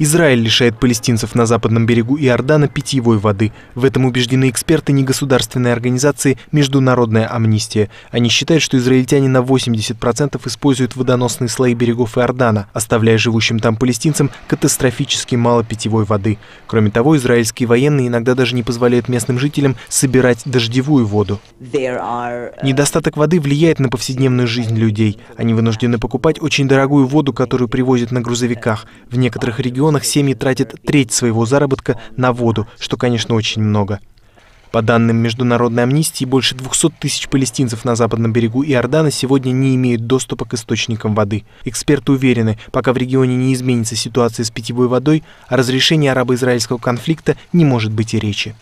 Израиль лишает палестинцев на западном берегу Иордана питьевой воды. В этом убеждены эксперты негосударственной организации «Международная амнистия». Они считают, что израильтяне на 80% используют водоносные слои берегов Иордана, оставляя живущим там палестинцам катастрофически мало питьевой воды. Кроме того, израильские военные иногда даже не позволяют местным жителям собирать дождевую воду. Э, Недостаток воды влияет на повседневную жизнь людей. Они вынуждены покупать очень дорогую воду, которую привозят на грузовиках. В некоторых регионах регионах семьи тратят треть своего заработка на воду, что, конечно, очень много. По данным Международной амнистии, больше 200 тысяч палестинцев на западном берегу Иордана сегодня не имеют доступа к источникам воды. Эксперты уверены, пока в регионе не изменится ситуация с питьевой водой, о разрешении арабо-израильского конфликта не может быть и речи.